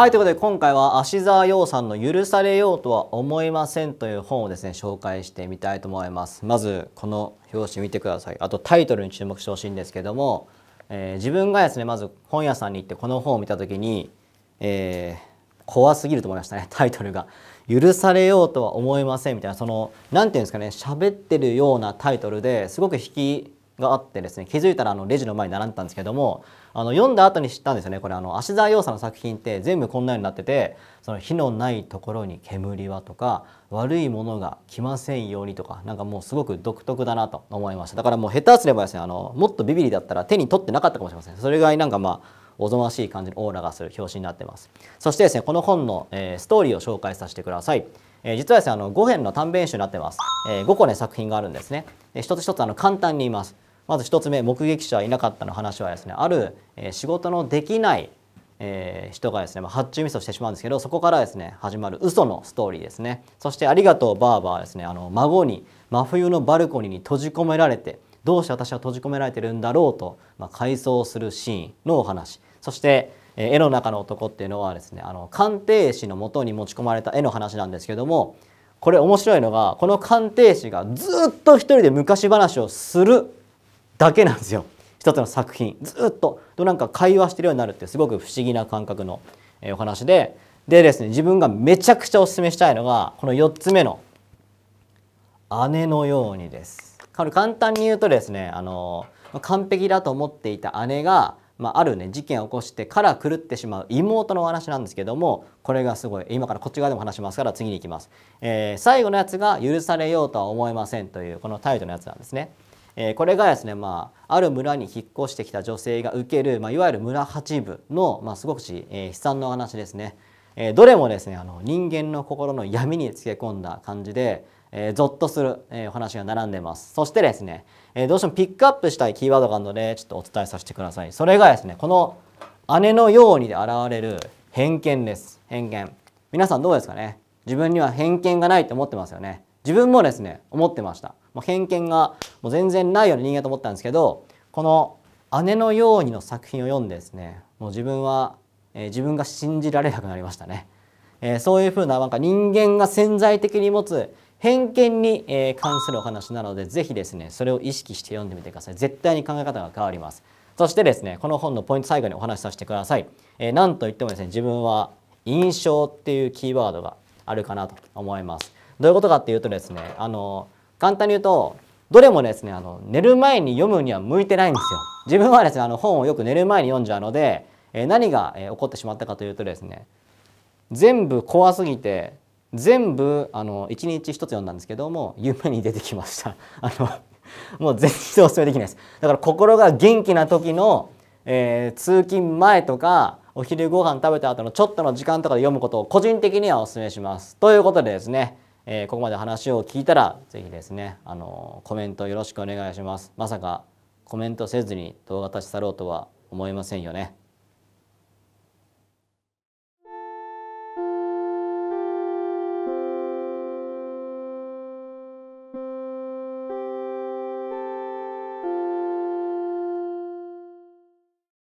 はいということで今回は芦沢洋さんの「許されようとは思いません」という本をですね紹介してみたいと思いますまずこの表紙見てくださいあとタイトルに注目してほしいんですけども、えー、自分がですねまず本屋さんに行ってこの本を見た時に、えー、怖すぎると思いましたね タイトルが「許されようとは思いません」みたいなその何て言うんですかね喋ってるようなタイトルですごく引きがあってですね気づいたらあのレジの前に並んでたんですけどもあの読んだ後に知ったんですよねこれあの芦沢洋さんの作品って全部こんなようになってて「その火のないところに煙は」とか「悪いものが来ませんように」とかなんかもうすごく独特だなと思いましただからもう下手すればですねあのもっとビビりだったら手に取ってなかったかもしれませんそれぐらいなんかまあおぞましい感じのオーラがする表紙になってますそしてですねこの本の、えー、ストーリーを紹介させてくださいえー、実はですねあの5編の短編集になってます、えー、5個ね作品があるんですねで一つ一つあの簡単に言いますまず1つ目目撃者いなかったの話はですねある、仕事のできない、え人がですね、発注ミスをしてしまうんですけどそこからですね始まる嘘のストーリーですねそして「ありがとうばあば」はですねあの孫に真冬のバルコニーに閉じ込められてどうして私は閉じ込められてるんだろうと、まあ、回想するシーンのお話そして絵の中の男っていうのはですねあの鑑定士のもとに持ち込まれた絵の話なんですけどもこれ面白いのがこの鑑定士がずっと一人で昔話をするだけなんですよ一つの作品ずっととなんか会話してるようになるってすごく不思議な感覚のお話ででですね自分がめちゃくちゃおすすめしたいのがこの4つ目の「姉のように」です。簡単に言うとですねあの完璧だと思っていた姉が、まあ、あるね事件を起こしてから狂ってしまう妹のお話なんですけどもこれがすごい今からこっち側でも話しますから次に行きます、えー、最後のやつが「許されようとは思えません」というこの態度のやつなんですね。えこれがですね、まあ、ある村に引っ越してきた女性が受ける、まあ、いわゆる村八部の、まあ、すごくし、えー、悲惨なお話ですね、えー、どれもですねあの人間の心の闇につけ込んだ感じで、えー、ゾッとする、えお話が並んでますそしてですね、えどうしてもピックアップしたいキーワードがあるのでちょっとお伝えさせてくださいそれがですねこの姉のようにで現れる偏見です偏見皆さんどうですかね自分には偏見がないと思ってますよね自分もですね思ってましたもう偏見がもう全然ないような人間と思ったんですけどこの「姉のように」の作品を読んでですねもう自分は、えー、自分が信じられなくなりましたね。えー、そういうふうななんか人間が潜在的に持つ偏見に、えー、関するお話なので是非ですねそれを意識して読んでみてください絶対に考え方が変わりますそしてですねこの本のポイント最後にお話しさせてください、えー、なんといってもですね自分は印象っていうキーワードがあるかなと思いますどういうことかっていうとですねあのー簡単に言うとどれもですねあの寝る前に読むには向いてないんですよ。自分はですねあの本をよく寝る前に読んじゃうので、え何が、え起こってしまったかというとですね全部怖すぎて全部あの1日1つ読んだんですけども夢に出てきました。あのもう全然お勧めできないです。だから心が元気な時の、えー、通勤前とかお昼ご飯食べた後のちょっとの時間とかで読むことを個人的にはお勧めします。ということでですねえー、ここまで話を聞いたら是非ですねあのコメントよろしくお願いしますまさかコメントせずに動画立ち去ろうとは思いませんよね